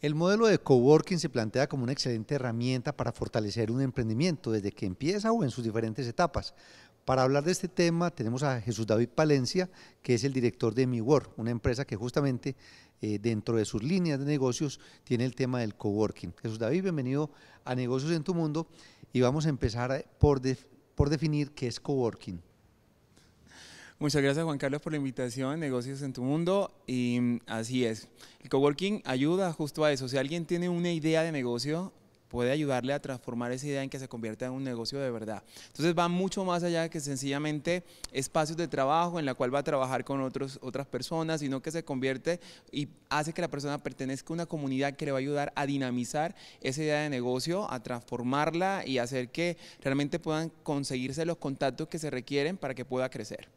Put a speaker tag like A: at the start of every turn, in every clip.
A: El modelo de coworking se plantea como una excelente herramienta para fortalecer un emprendimiento desde que empieza o en sus diferentes etapas. Para hablar de este tema tenemos a Jesús David Palencia, que es el director de MiWork, una empresa que justamente eh, dentro de sus líneas de negocios tiene el tema del coworking. Jesús David, bienvenido a Negocios en tu Mundo y vamos a empezar por, por definir qué es coworking. Muchas gracias Juan
B: Carlos por la invitación, Negocios en tu Mundo. Y mm, así es, el coworking ayuda justo a eso. Si alguien tiene una idea de negocio, puede ayudarle a transformar esa idea en que se convierta en un negocio de verdad. Entonces va mucho más allá que sencillamente espacios de trabajo en la cual va a trabajar con otros, otras personas, sino que se convierte y hace que la persona pertenezca a una comunidad que le va a ayudar a dinamizar esa idea de negocio, a transformarla y hacer que realmente puedan conseguirse los contactos que se requieren para que pueda crecer.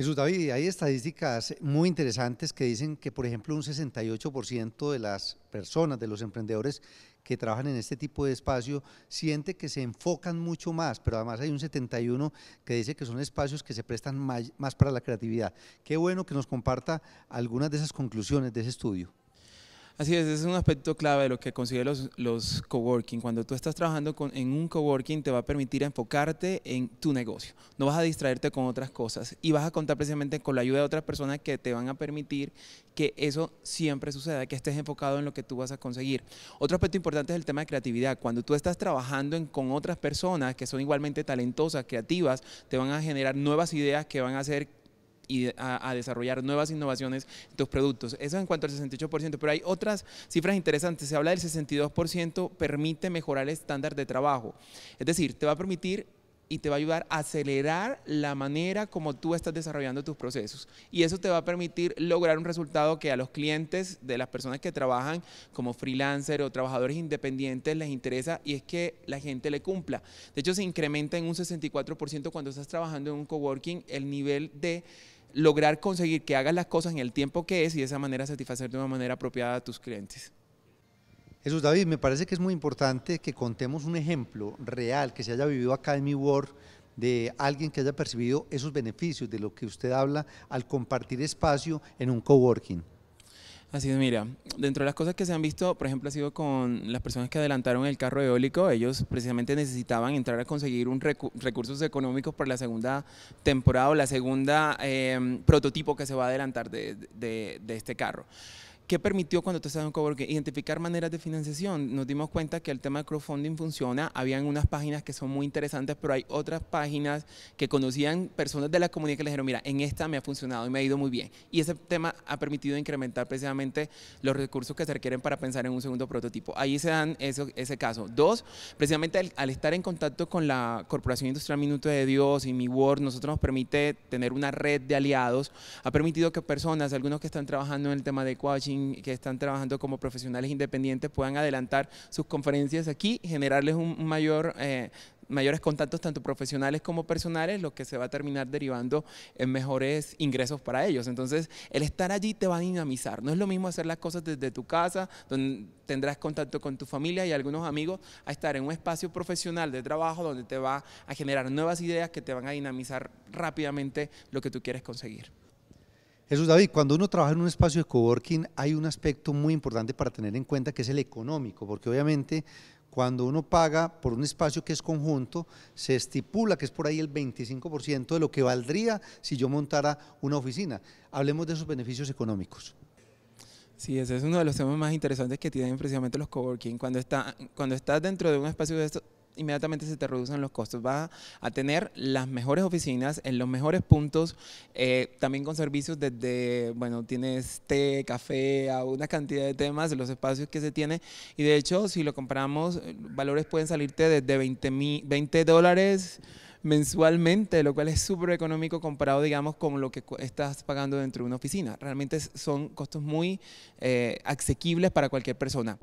A: Jesús David, hay estadísticas muy interesantes que dicen que, por ejemplo, un 68% de las personas, de los emprendedores que trabajan en este tipo de espacio, siente que se enfocan mucho más, pero además hay un 71 que dice que son espacios que se prestan más, más para la creatividad. Qué bueno que nos comparta algunas de esas conclusiones de ese estudio. Así
B: es, ese es un aspecto clave de lo que considero los, coworking. Cuando tú estás trabajando en un coworking te va a permitir enfocarte en tu negocio. No vas a distraerte con otras cosas y vas a contar precisamente con la ayuda de otras personas que te van a permitir que eso siempre suceda, que estés enfocado en lo que tú vas a conseguir. Otro aspecto importante es el tema de creatividad. Cuando tú estás trabajando con otras personas que son igualmente talentosas, creativas, te van a generar nuevas ideas que van a hacer y a, desarrollar nuevas innovaciones en tus productos. Eso en cuanto al 68%, pero hay otras cifras interesantes. Se habla del 62% permite mejorar el estándar de trabajo. Es decir, te va a permitir y te va a ayudar a acelerar la manera como tú estás desarrollando tus procesos. Y eso te va a permitir lograr un resultado que a los clientes de las personas que trabajan como freelancer o trabajadores independientes les interesa y es que la gente le cumpla. De hecho, se incrementa en un 64% cuando estás trabajando en un coworking el nivel de lograr conseguir que hagas las cosas en el tiempo que es y de esa manera satisfacer de una manera apropiada a tus clientes.
A: Jesús David, me parece que es muy importante que contemos un ejemplo real que se haya vivido acá en mi World de alguien que haya percibido esos beneficios de lo que usted habla al compartir espacio en un coworking.
B: Así es, mira, dentro de las cosas que se han visto, por ejemplo, ha sido con las personas que adelantaron el carro eólico, ellos precisamente necesitaban entrar a conseguir un recursos económicos para la segunda temporada o la segunda eh, prototipo que se va a adelantar de este carro. ¿Qué permitió cuando tú estabas en coworking? Identificar maneras de financiación. Nos dimos cuenta que el tema de crowdfunding funciona. Habían unas páginas que son muy interesantes, pero hay otras páginas que conocían personas de la comunidad que les dijeron, mira, en esta me ha funcionado y me ha ido muy bien. Y ese tema ha permitido incrementar precisamente los recursos que se requieren para pensar en un segundo prototipo. Ahí se dan eso, ese caso. Dos, precisamente al, estar en contacto con la Corporación Industrial Minuto de Dios y mi Word, nosotros nos permite tener una red de aliados. Ha permitido que personas, algunos que están trabajando en el tema de coaching, que están trabajando como profesionales independientes, puedan adelantar sus conferencias aquí, generarles un mayor... Eh, mayores contactos tanto profesionales como personales, lo que se va a terminar derivando en mejores ingresos para ellos. Entonces, el estar allí te va a dinamizar. No es lo mismo hacer las cosas desde tu casa, donde tendrás contacto con tu familia y algunos amigos, a estar en un espacio profesional de trabajo donde te va a generar nuevas ideas que te van a dinamizar rápidamente lo que tú quieres conseguir.
A: Jesús David, cuando uno trabaja en un espacio de coworking hay un aspecto muy importante para tener en cuenta que es el económico, porque obviamente cuando uno paga por un espacio que es conjunto, se estipula que es por ahí el 25% de lo que valdría si yo montara una oficina. Hablemos de esos beneficios económicos.
B: Sí, ese es uno de los temas más interesantes que tienen precisamente los coworking. Cuando, está, cuando estás dentro de un espacio de, esto, inmediatamente se te reducen los costos. Vas a tener las mejores oficinas en los mejores puntos, eh, también con servicios desde, bueno, tienes té, café, a una cantidad de temas, los espacios que se tiene. Y de hecho, si lo compramos, valores pueden salirte desde 20, 20 dólares mensualmente, lo cual es súper económico comparado, digamos, con lo que estás pagando dentro de una oficina. Realmente son costos muy eh, asequibles para cualquier persona.